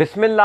बिसमीम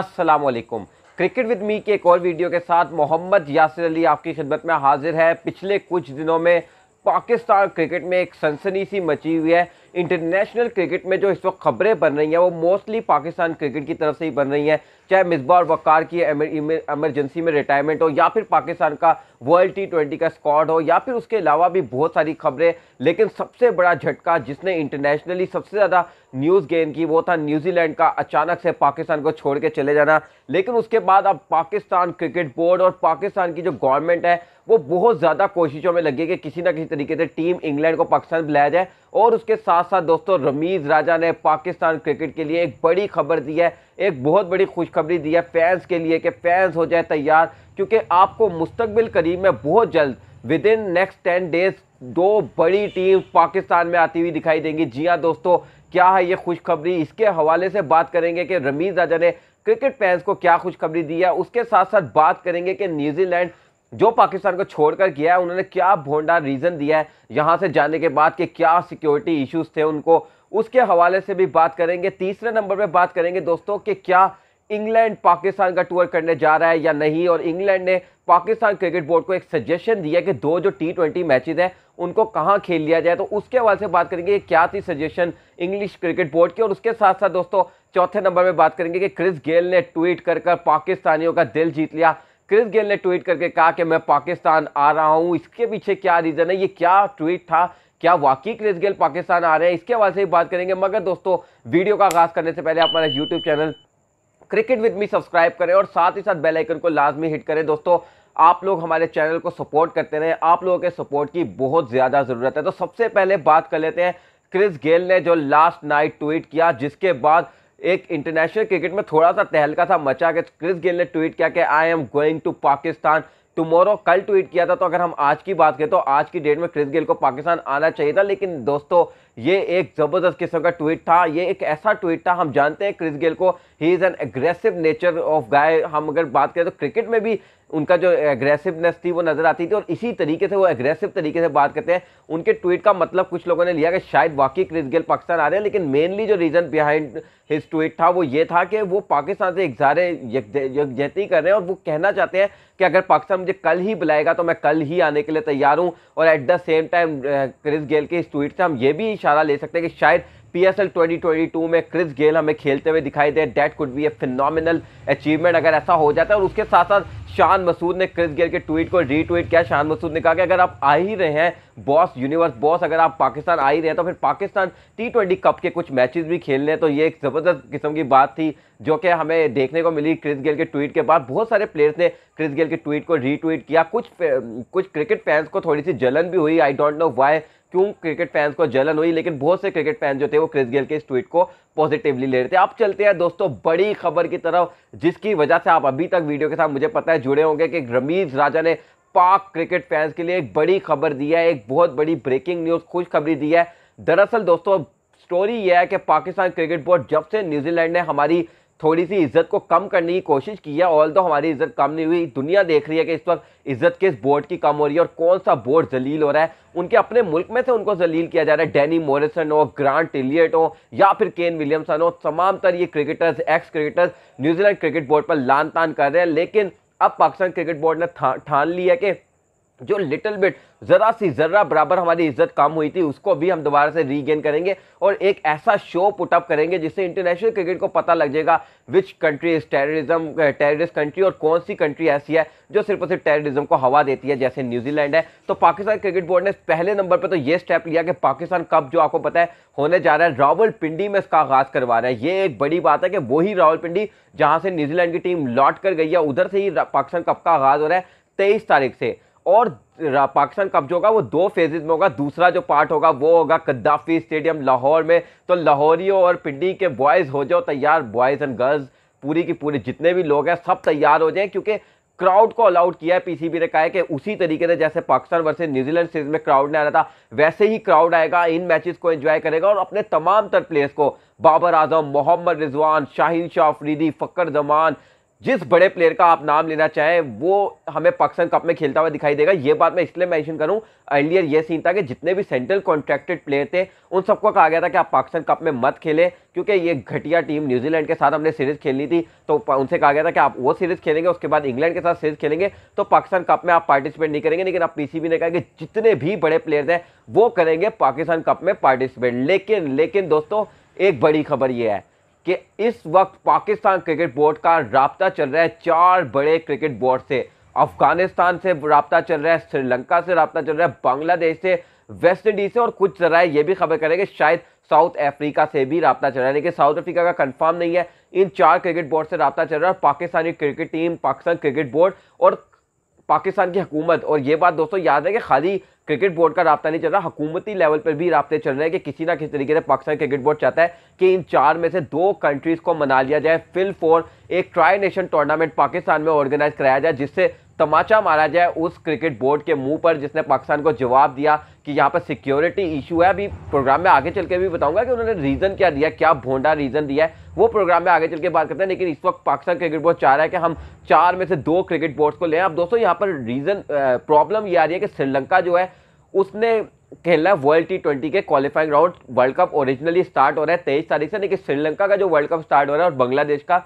असलकुम cricket with मी के एक और वीडियो के साथ मोहम्मद यासिर अली आपकी खिदमत में हाजिर है पिछले कुछ दिनों में पाकिस्तान क्रिकेट में एक सनसनी सी मची हुई है इंटरनेशनल क्रिकेट में जो इस वक्त खबरें बन रही हैं वो मोस्टली पाकिस्तान क्रिकेट की तरफ से ही बन रही हैं चाहे मिसबा और वकार की एमरजेंसी में रिटायरमेंट हो या फिर पाकिस्तान का वर्ल्ड टी ट्वेंटी का स्क्वाड हो या फिर उसके अलावा भी बहुत सारी खबरें लेकिन सबसे बड़ा झटका जिसने इंटरनेशनली सबसे ज़्यादा न्यूज़ गेन की वो था न्यूजीलैंड का अचानक से पाकिस्तान को छोड़ के चले जाना लेकिन उसके बाद अब पाकिस्तान क्रिकेट बोर्ड और पाकिस्तान की जो गवर्नमेंट है वो बहुत ज़्यादा कोशिशों में लगी कि किसी ना किसी तरीके से टीम इंग्लैंड को पाकिस्तान बुलाया जाए और उसके साथ साथ दोस्तों रमीज़ राजा ने पाकिस्तान क्रिकेट के लिए एक बड़ी खबर दी है एक बहुत बड़ी खुशखबरी दी है फैंस के लिए कि फैंस हो जाए तैयार क्योंकि आपको मुस्तबिल करीब में बहुत जल्द within next ten days दो बड़ी टीम पाकिस्तान में आती हुई दिखाई देंगी जी हाँ दोस्तों क्या है ये खुशखबरी इसके हवाले से बात करेंगे कि रमीज़ राजा ने क्रिकेट फैंस को क्या खुशखबरी दी है उसके साथ साथ बात करेंगे कि न्यूजीलैंड जो पाकिस्तान को छोड़कर किया है उन्होंने क्या भोंडा रीज़न दिया है यहाँ से जाने के बाद के क्या सिक्योरिटी इश्यूज थे उनको उसके हवाले से भी बात करेंगे तीसरे नंबर पे बात करेंगे दोस्तों कि क्या इंग्लैंड पाकिस्तान का टूर करने जा रहा है या नहीं और इंग्लैंड ने पाकिस्तान क्रिकेट बोर्ड को एक सजेशन दिया कि दो जो टी ट्वेंटी मैचेज हैं उनको कहाँ खेल लिया जाए तो उसके हवाले से बात करेंगे क्या थी सजेशन इंग्लिश क्रिकेट बोर्ड की और उसके साथ साथ दोस्तों चौथे नंबर में बात करेंगे कि क्रिस गेल ने ट्वीट कर कर पाकिस्तानियों का दिल जीत लिया क्रिस गेल ने ट्वीट करके कहा कि मैं पाकिस्तान आ रहा हूँ इसके पीछे क्या रीज़न है ये क्या ट्वीट था क्या वाकई क्रिस गेल पाकिस्तान आ रहे हैं इसके हवाले से ही बात करेंगे मगर दोस्तों वीडियो का आगाज़ करने से पहले आप हमारा YouTube channel cricket with me subscribe करें और साथ ही साथ बेल आइकन को लाजमी हिट करें दोस्तों आप लोग हमारे चैनल को सपोर्ट करते रहे आप लोगों के सपोर्ट की बहुत ज़्यादा ज़रूरत है तो सबसे पहले बात कर लेते हैं क्रिस गेल ने जो लास्ट नाइट ट्वीट किया जिसके बाद एक इंटरनेशनल क्रिकेट में थोड़ा सा तहलका था मचा के क्रिस गेल ने ट्वीट किया कि I am going to Pakistan tomorrow कल ट्वीट किया था तो अगर हम आज की बात करें तो आज की डेट में क्रिस गेल को पाकिस्तान आना चाहिए था लेकिन दोस्तों ये एक ज़बरदस्त किस्म का ट्वीट था ये एक ऐसा ट्वीट था हम जानते हैं क्रिस गेल को he is an aggressive nature of guy हम अगर बात करें तो क्रिकेट में भी उनका जो एग्रेसिवनेस थी वो नज़र आती थी और इसी तरीके से वो एग्रेसिव तरीके से बात करते हैं उनके ट्वीट का मतलब कुछ लोगों ने लिया कि शायद वाकई क्रिस गेल पाकिस्तान आ रहे हैं लेकिन मेनली जो रीज़न बिहाइंड हिज ट्वीट था वो ये था कि वो पाकिस्तान से इजारे यकजहती कर रहे हैं और वो कहना चाहते हैं कि अगर पाकिस्तान मुझे कल ही बुलाएगा तो मैं कल ही आने के लिए तैयार हूँ और at the same time Chris Gayle के इस ट्वीट से हम ये भी इशारा ले सकते हैं कि शायद पीएसएल 2022 में क्रिस गेल हमें खेलते हुए दिखाई दे that could be a final achievement अगर ऐसा हो जाता है और उसके साथ साथ शान मसूद ने क्रिस गेल के ट्वीट को रीट्वीट किया शान मसूद ने कहा कि अगर आप आ ही रहे हैं बॉस यूनिवर्स बॉस अगर आप पाकिस्तान आ ही रहे हैं तो फिर पाकिस्तान टी ट्वेंटी कप के कुछ मैचेस भी खेल रहे हैं तो ये एक ज़बरदस्त किस्म की बात थी जो कि हमें देखने को मिली क्रिस गेल के ट्वीट के बाद बहुत सारे प्लेयर्स ने क्रिस गेल के ट्वीट को रीट्वीट किया कुछ कुछ क्रिकेट फैंस को थोड़ी सी जलन भी हुई आई डोंट नो वाई क्यों क्रिकेट फैंस को जलन हुई लेकिन बहुत से क्रिकेट फैंस जो थे वो क्रिस गेल के इस ट्वीट को पॉजिटिवली ले रहे थे आप चलते हैं दोस्तों बड़ी खबर की तरफ जिसकी वजह से आप अभी तक वीडियो के साथ मुझे पता है जुड़े होंगे कि रमीज राजा ने पाक क्रिकेट फैंस के लिए एक बड़ी खबर दी है एक बहुत बड़ी ब्रेकिंग न्यूज़ खुशखबरी दी है दरअसल दोस्तों स्टोरी यह है कि पाकिस्तान क्रिकेट बोर्ड जब से न्यूजीलैंड ने हमारी थोड़ी सी इज्जत को कम करने की कोशिश की है ऑल तो हमारी इज्जत कम नहीं हुई दुनिया देख रही है कि इस वक्त इज्जत किस बोर्ड की कम हो रही है और कौन सा बोर्ड जलील हो रहा है उनके अपने मुल्क में से उनको जलील किया जा रहा है डैनी मोरिसन हो ग्रांट टिलियट हो या फिर केन विलियमसन हो तमाम तर ये क्रिकेटर्स एक्स क्रिकेटर्स न्यूजीलैंड क्रिकेट बोर्ड पर लान तान कर रहे हैं लेकिन अब पाकिस्तान क्रिकेट बोर्ड ने ठान लिया कि जो लिटिल बिट ज़रा सी ज़रा बराबर हमारी इज्जत कम हुई थी उसको भी हम दोबारा से रीगेन करेंगे और एक ऐसा शो पुटअप करेंगे जिससे इंटरनेशनल क्रिकेट को पता लग जाएगा which country is terrorism terrorist country और कौन सी कंट्री ऐसी है जो सिर्फ और सिर्फ टेररिज्म को हवा देती है जैसे न्यूजीलैंड है तो पाकिस्तान क्रिकेट बोर्ड ने पहले नंबर पर तो ये स्टेप लिया कि पाकिस्तान कप जो आपको पता है होने जा रहा है रावल पिंडी में इसका आगाज़ करवा रहा है ये एक बड़ी बात है कि वही पिंडी जहाँ से न्यूजीलैंड की टीम लौट कर गई है उधर से ही पाकिस्तान कप का आगाज़ हो रहा है तेईस तारीख से और पाकिस्तान जो होगा वो दो फेजेज में होगा दूसरा जो पार्ट होगा वो होगा कद्दाफी स्टेडियम लाहौर में तो लाहौरियों और पिंडी के बॉयज़ हो जाओ तैयार बॉयज़ एंड गर्ल्स पूरी की पूरी जितने भी लोग हैं सब तैयार हो जाएँ क्योंकि क्राउड को अलाउड किया है पीसीबी ने कहा है कि उसी तरीके से जैसे पाकिस्तान वर्सेज न्यूजीलैंड सीरीज में क्राउड नहीं आ रहा था वैसे ही क्राउड आएगा इन मैचेस को एंजॉय करेगा और अपने तमाम तर प्लेयर्स को बाबर आजम मोहम्मद रिजवान शाहिन शाह अफरीदी फ़कर जमान जिस बड़े प्लेयर का आप नाम लेना चाहें वो हमें पाकिस्तान कप में खेलता हुआ दिखाई देगा ये बात मैं इसलिए मेंशन करूं अर्लियर ये सीन था कि जितने भी सेंट्रल कॉन्ट्रैक्टेड प्लेयर थे उन सबको कहा गया था कि आप पाकिस्तान कप में मत खेलें क्योंकि ये घटिया टीम न्यूजीलैंड के साथ हमने सीरीज खेलनी थी तो उनसे कहा गया था कि आप वो सीरीज खेलेंगे उसके बाद इंग्लैंड के साथ सीरीज खेलेंगे तो पाकिस्तान कप में आप पार्टिसिपेट नहीं करेंगे लेकिन आप पी ने कहा कि जितने भी बड़े प्लेयर हैं वो करेंगे पाकिस्तान कप में पार्टिसिपेट लेकिन लेकिन दोस्तों एक बड़ी खबर ये है कि इस वक्त पाकिस्तान क्रिकेट बोर्ड का रबता चल रहा है चार बड़े क्रिकेट बोर्ड से अफगानिस्तान से रबता चल रहा है श्रीलंका से रबता चल रहा है बांग्लादेश से वेस्ट इंडीज से और कुछ जरा ये भी खबर करें कि शायद साउथ अफ्रीका से भी रबता चल रहा है लेकिन साउथ अफ्रीका का कंफर्म नहीं है इन चार क्रिकेट बोर्ड से रबता चल रहा है Pakistani cricket team Pakistan cricket board और पाकिस्तान की हुकूमत और ये बात दोस्तों याद है कि खाली क्रिकेट बोर्ड का रबता नहीं चल रहा हुकूमती लेवल पर भी रबते चल रहे हैं कि किसी ना किसी तरीके से पाकिस्तान क्रिकेट बोर्ड चाहता है कि इन चार में से दो कंट्रीज़ को मना लिया जाए फिल फोर एक ट्राई नेशन टूर्नामेंट पाकिस्तान में ऑर्गेनाइज कराया जाए जिससे तमाचा मारा जाए उस क्रिकेट बोर्ड के मुंह पर जिसने पाकिस्तान को जवाब दिया कि यहाँ पर सिक्योरिटी इशू है अभी प्रोग्राम में आगे चल के भी बताऊंगा कि उन्होंने रीज़न क्या दिया क्या भोंडा रीज़न दिया है वो प्रोग्राम में आगे चल के बात करते हैं लेकिन इस वक्त पाकिस्तान क्रिकेट बोर्ड चाह रहा है कि हम चार में से दो क्रिकेट बोर्ड्स को लें अब दोस्तों यहाँ पर रीज़न प्रॉब्लम ये आ रही है कि श्रीलंका जो है उसने खेलना है वर्ल्ड टी ट्वेंटी के qualifying round world cup originally start हो रहा है तेईस तारीख से लेकिन श्रीलंका का जो वर्ल्ड कप स्टार्ट हो रहा है और बांग्लादेश का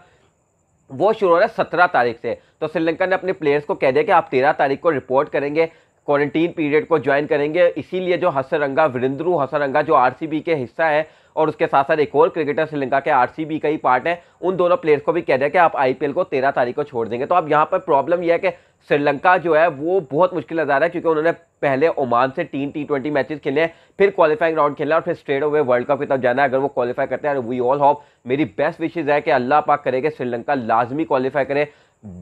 वो शुरू हो रहा है सत्रह तारीख से तो श्रीलंका ने अपने प्लेयर्स को कह दिया कि आप तेरह तारीख को रिपोर्ट करेंगे क्वारंटीन पीरियड को ज्वाइन करेंगे इसीलिए जो हसरंगा वीरेंद्रू हसरंगा जो आरसीबी के हिस्सा है और उसके साथ साथ एक और क्रिकेटर श्रीलंका के आरसीबी का ही पार्ट है उन दोनों प्लेयर्स को भी कह दिया कि आप आईपीएल को तेरह तारीख को छोड़ देंगे तो अब यहाँ पर प्रॉब्लम यह है कि श्रीलंका जो है वो बहुत मुश्किल रहा है क्योंकि उन्होंने पहले ओमान से तीन टी ट्वेंटी मैचेस खेले हैं फिर क्वालिफाइंग राउंड खेलना और फिर स्ट्रेट ओवे वर्ल्ड कप की तरफ जाना है अगर वो क्वालिफाई करते हैं वी ऑल होप मेरी बेस्ट विशेज है कि अल्लाह पाक करे कि श्रीलंका लाजमी क्वालिफाई करें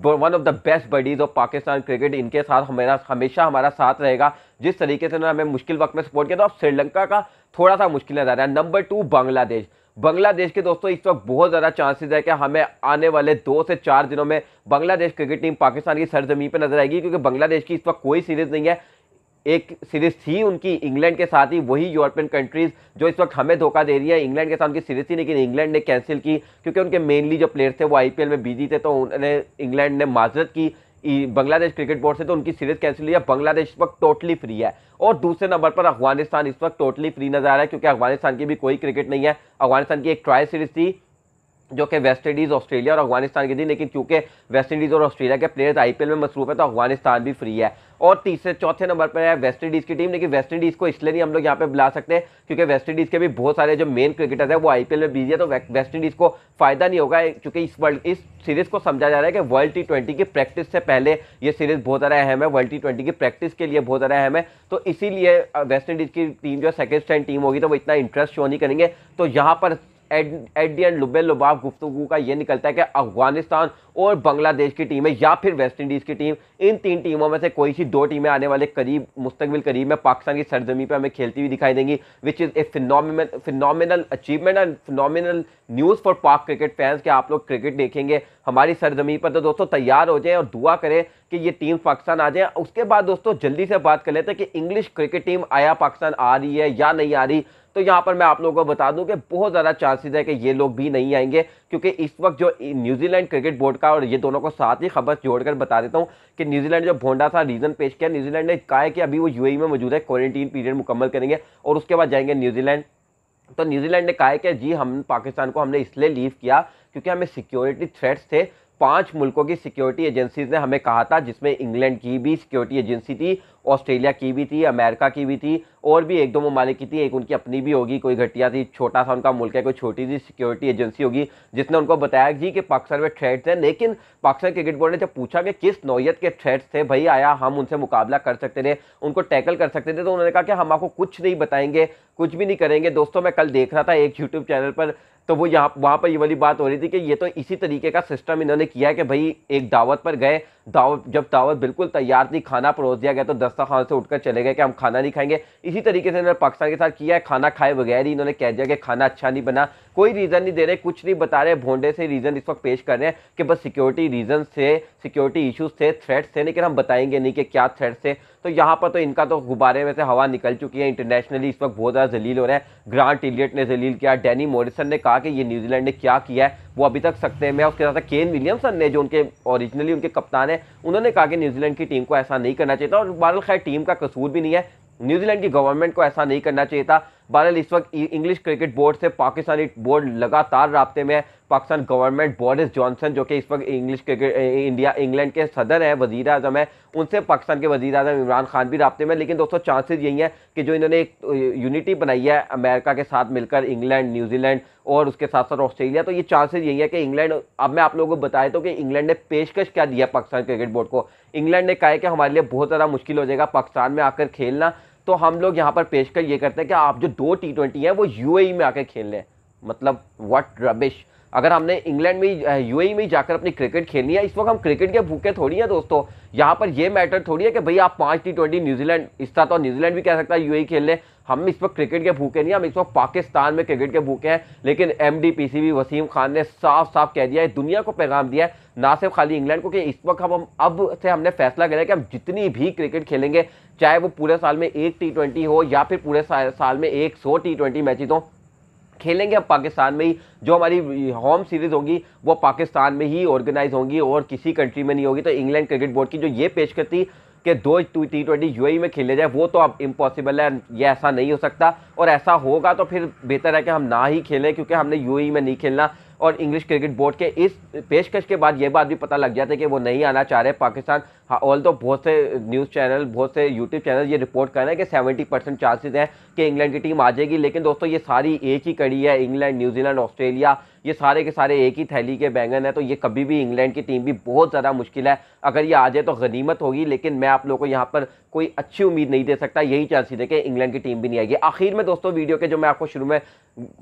one of the best buddies of Pakistan cricket इनके साथ हमारा हमेशा हमारा साथ रहेगा जिस तरीके से उन्होंने हमें मुश्किल वक्त में सपोर्ट किया तो अब श्रीलंका का थोड़ा सा मुश्किल नजर है नंबर टू बांग्लादेश बांग्लादेश के दोस्तों इस वक्त बहुत ज़्यादा चांसेस है कि हमें आने वाले दो से चार दिनों में बांग्लादेश क्रिकेट टीम पाकिस्तान की सरजमीन पर नजर आएगी क्योंकि बांग्लादेश की इस वक्त कोई सीरीज नहीं है एक सीरीज थी उनकी इंग्लैंड के साथ ही वही यूरोपियन कंट्रीज जो इस वक्त हमें धोखा दे रही है इंग्लैंड के साथ उनकी सीरीज थी लेकिन इंग्लैंड ने कैंसिल की क्योंकि उनके मेनली जो प्लेयर थे वो आईपीएल में बिजी थे तो उन्होंने इंग्लैंड ने माजरत की बांग्लादेश क्रिकेट बोर्ड से तो उनकी सीरीज कैंसिल हुई है बांग्लादेश इस वक्त टोटली फ्री है और दूसरे नंबर पर अफगानिस्तान इस वक्त टोटली फ्री नजर आ रहा है क्योंकि अफगानिस्तान की भी कोई क्रिकेट नहीं है अफगानिस्तान की एक ट्राई सीरीज थी जो कि वेस्ट इंडीज़ ऑस्ट्रेलिया और अफगानिस्तान की थी लेकिन चूंकि वेस्ट इंडीज़ और ऑस्ट्रेलिया के प्लेयर्स आईपीएल में मसरूफ है तो अफगानिस्तान भी फ्री है और तीसरे चौथे नंबर पर है वेस्ट इंडीज़ की टीम लेकिन वेस्ट इंडीज़ को इसलिए नहीं हम लोग यहाँ पे बुला सकते हैं क्योंकि वेस्ट इंडीज़ के भी बहुत सारे जो मेन क्रिकेटर्स हैं वो आई में बिजी है तो वेस्ट इंडीज़ को फायदा नहीं होगा क्योंकि इस वर्ल्ड इस सीरीज़ को समझा जा रहा है कि वर्ल्ड टी ट्वेंटी की प्रैक्टिस से पहले ये सीरीज़ बहुत ज़्यादा अहम है वर्ल्ड टी ट्वेंटी की प्रैक्टिस के लिए बहुत ज़्यादा अहम है तो इसीलिए वेस्ट इंडीज़ की टीम जो है सेकेंड स्टैंड टीम होगी तो वो इतना इंटरेस्ट शो नहीं करेंगे तो यहाँ पर एडियन लुबे लुबाब गुफ्तु का ये निकलता है कि अफगानिस्तान और बांग्लादेश की टीमें या फिर वेस्ट इंडीज़ की टीम इन तीन टीमों में से कोई सी दो टीमें आने वाले करीब मुस्तबिल करीब में पाकिस्तान की सरजमी पर हमें खेलती हुई दिखाई देंगी which is a final achievement and final news for Pak cricket fans कि आप लोग क्रिकेट देखेंगे हमारी सरजमी पर तो दोस्तों तैयार हो जाए और दुआ करें कि ये टीम पाकिस्तान आ जाए उसके बाद दोस्तों जल्दी से बात कर लेते हैं कि इंग्लिश क्रिकेट टीम आया पाकिस्तान आ रही है या नहीं आ रही तो यहाँ पर मैं आप लोगों को बता दूं कि बहुत ज़्यादा चांसेस है कि ये लोग भी नहीं आएंगे क्योंकि इस वक्त जो न्यूजीलैंड क्रिकेट बोर्ड का और ये दोनों को साथ ही खबर जोड़कर बता देता हूँ कि न्यूजीलैंड जो भोंडा था रीज़न पेश किया न्यूजीलैंड ने कहा है कि अभी वो यू e में मौजूद है क्वारंटीन पीरियड मुकम्मल करेंगे और उसके बाद जाएंगे न्यूजीलैंड तो न्यूजीलैंड ने कहा है कि जी हम पाकिस्तान को हमने इसलिए लीव किया क्योंकि हमें सिक्योरिटी थ्रेट्स थे पांच मुल्कों की सिक्योरिटी एजेंसीज ने हमें कहा था जिसमें इंग्लैंड की भी सिक्योरिटी एजेंसी थी ऑस्ट्रेलिया की भी थी अमेरिका की भी थी और भी एक दो ममालिक की थी एक उनकी अपनी भी होगी कोई घटिया थी छोटा सा उनका मुल्क है कोई छोटी सी सिक्योरिटी एजेंसी होगी जिसने उनको बताया जी कि पाकिस्तान में थ्रेड्स हैं लेकिन पाकिस्तान क्रिकेट बोर्ड ने जब पूछा कि किस नोयत के थ्रेड्स थे भाई आया हम उनसे मुकाबला कर सकते थे उनको टैकल कर सकते थे तो उन्होंने कहा कि हम आपको कुछ नहीं बताएंगे कुछ भी नहीं करेंगे दोस्तों मैं कल देख रहा था एक यूट्यूब चैनल पर तो वो यहाँ वहाँ पर ये वाली बात हो रही थी कि ये तो इसी तरीके का सिस्टम इन्होंने किया है कि भाई एक दावत पर गए दावत जब दावत बिल्कुल तैयार थी खाना परोस दिया गया तो दस दस्ता से उठकर चले गए कि हम खाना नहीं खाएंगे इसी तरीके से इन्होंने पाकिस्तान के साथ किया है खाना खाए बगैर ही इन्होंने कह दिया कि खाना अच्छा नहीं बना कोई रीज़न नहीं दे रहे कुछ नहीं बता रहे भोंडे से रीज़न इस वक्त पेश कर रहे हैं कि बस सिक्योरिटी रीजन थे सिक्योरिटी इशूज़ थे थ्रेट्स थे लेकिन हम बताएंगे नहीं कि क्या थ्रेट्स थे तो यहाँ पर तो इनका तो गुब्बारे में से हवा निकल चुकी है इंटरनेशनली इस वक्त बहुत ज़्यादा जलील हो रहा है ग्रांट इलियट ने जलील किया डैनी मोरिसन ने कहा कि ये न्यूजीलैंड ने क्या किया है वो अभी तक सकते मैं उसके साथ केन विलियमसन ने जो उनके ओरिजिनली उनके कप्तान है उन्होंने कहा कि न्यूजीलैंड की टीम को ऐसा नहीं करना चाहिए था और बाल खैर टीम का कसूर भी नहीं है न्यूजीलैंड की गवर्नमेंट को ऐसा नहीं करना चाहिए था बहरहाल इस वक्त इंग्लिश क्रिकेट बोर्ड से पाकिस्तानी बोर्ड लगातार रबते में है पाकिस्तान गवर्नमेंट बोरिस जॉनसन जो कि इस वक्त इंग्लिश क्रिकेट इंडिया इंग्लैंड के सदर हैं वजी अजम है उनसे पाकिस्तान के वजी अजम इमरान खान भी रबते में लेकिन दोस्तों चांसेस यही है कि जो इन्होंने एक यूनिटी बनाई है अमेरिका के साथ मिलकर इंग्लैंड न्यूजीलैंड और उसके साथ साथ ऑस्ट्रेलिया तो ये चांसेस यही है कि इंग्लैंड अब मैं आप लोगों को बताया तो कि इंग्लैंड ने पेशकश क्या दिया पाकिस्तान क्रिकेट बोर्ड को इंग्लैंड ने कहा है कि हमारे लिए बहुत ज़्यादा मुश्किल हो जाएगा पाकिस्तान में आकर खेलना तो हम लोग यहाँ पर पेश कर ये करते हैं कि आप जो दो टी ट्वेंटी हैं वो यूएई e में आकर खेल लें मतलब वट रबिश अगर हमने इंग्लैंड में यूएई में ही जाकर अपनी क्रिकेट खेलनी है इस वक्त हम क्रिकेट के भूखे थोड़ी हैं दोस्तों यहाँ पर यह मैटर थोड़ी है कि भाई आप पाँच टी ट्वेंटी न्यूजीलैंड इस तरह तो न्यूजीलैंड भी कह सकता है यूएई खेल ले हम इस वक्त क्रिकेट के भूखे नहीं हम इस वक्त पाकिस्तान में क्रिकेट के भूखे हैं लेकिन M D P C B Wasim Khan ने साफ साफ कह दिया है दुनिया को पैगाम दिया है ना सिर्फ खाली इंग्लैंड को कि इस वक्त हम अब से हमने फैसला करें कि हम जितनी भी क्रिकेट खेलेंगे चाहे वो पूरे साल में एक टी ट्वेंटी हो या फिर पूरे साल में एक सौ टी ट्वेंटी मैचेज हों खेलेंगे हम पाकिस्तान में ही जो हमारी होम सीरीज़ होगी वो पाकिस्तान में ही ऑर्गेनाइज होंगी और किसी कंट्री में नहीं होगी तो इंग्लैंड क्रिकेट बोर्ड की जो ये पेश करती कि दो टी ट्वेंटी यू में खेले जाए वो तो अब इम्पॉसिबल है ये ऐसा नहीं हो सकता और ऐसा होगा तो फिर बेहतर है कि हम ना ही खेलें क्योंकि हमने यू e में नहीं खेलना और इंग्लिश क्रिकेट बोर्ड के इस पेशकश के बाद ये बात भी पता लग जाता है कि वो नहीं आना चाह रहे पाकिस्तान ऑल हाँ, तो बहुत से न्यूज़ चैनल बहुत से यूट्यूब चैनल ये रिपोर्ट कर रहे हैं कि सेवेंटी परसेंट चांसेज हैं कि इंग्लैंड की टीम आ जाएगी लेकिन दोस्तों ये सारी एक ही कड़ी है इंग्लैंड न्यूजीलैंड ऑस्ट्रेलिया ये सारे के सारे एक ही थैली के बैंगन है तो ये कभी भी इंग्लैंड की टीम भी बहुत ज़्यादा मुश्किल है अगर ये आ जाए तो गनीमत होगी लेकिन मैं आप लोगों को यहाँ पर कोई अच्छी उम्मीद नहीं दे सकता यही चांस ही देखें इंग्लैंड की टीम भी नहीं आएगी आखिर में दोस्तों वीडियो के जो मैं आपको शुरू में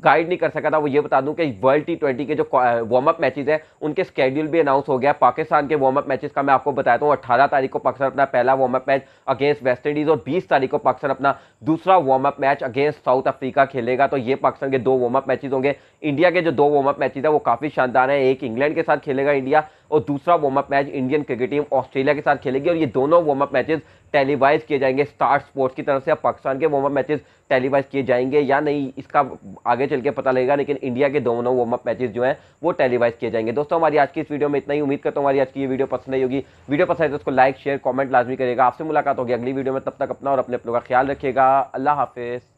गाइड नहीं कर सका था वो ये बता दूं कि वर्ल्ड टी ट्वेंटी के जो वार्म अप मैचेज हैं उनके स्केड्यूल भी अनाउंस हो गया पाकिस्तान के वार्म अप मैचेस का मैं आपको बताया हूँ अट्ठारह तारीख को पाकिस्तान अपना पहला warm up match against West Indies और बीस तारीख को पाकिस्तान अपना दूसरा warm up match against South Africa खेलेगा तो ये पाकिस्तान के दो वार्म अप मैचेज होंगे इंडिया के जो दो वार्म वार्म अप मैचेज है वो काफ़ी शानदार है एक इंग्लैंड के साथ खेलेगा इंडिया और दूसरा warm up match Indian cricket team Australia के साथ खेलेगी और ये दोनों वार्म अप मैचेस टेलीवाइज किए जाएंगे स्टार स्पोर्ट्स की तरफ से अब पाकिस्तान के वार्म अप मैचेस टेलीवाइज किए जाएंगे या नहीं इसका आगे चल के पता लगेगा लेकिन इंडिया के दोनों वार्म अप मैचेस जो हैं वो टेलीवाइज किए जाएंगे दोस्तों हमारी आज की इस वीडियो में इतना ही उम्मीद करता हूँ हमारी आज की ये वीडियो पसंद नहीं होगी वीडियो पसंद है तो उसको लाइक शेयर कॉमेंट लाजमी करेगा आपसे मुलाकात होगी अगली वीडियो में तब तक अपना और अपने अपनों का ख्याल रखेगा अल्लाह हाफिज़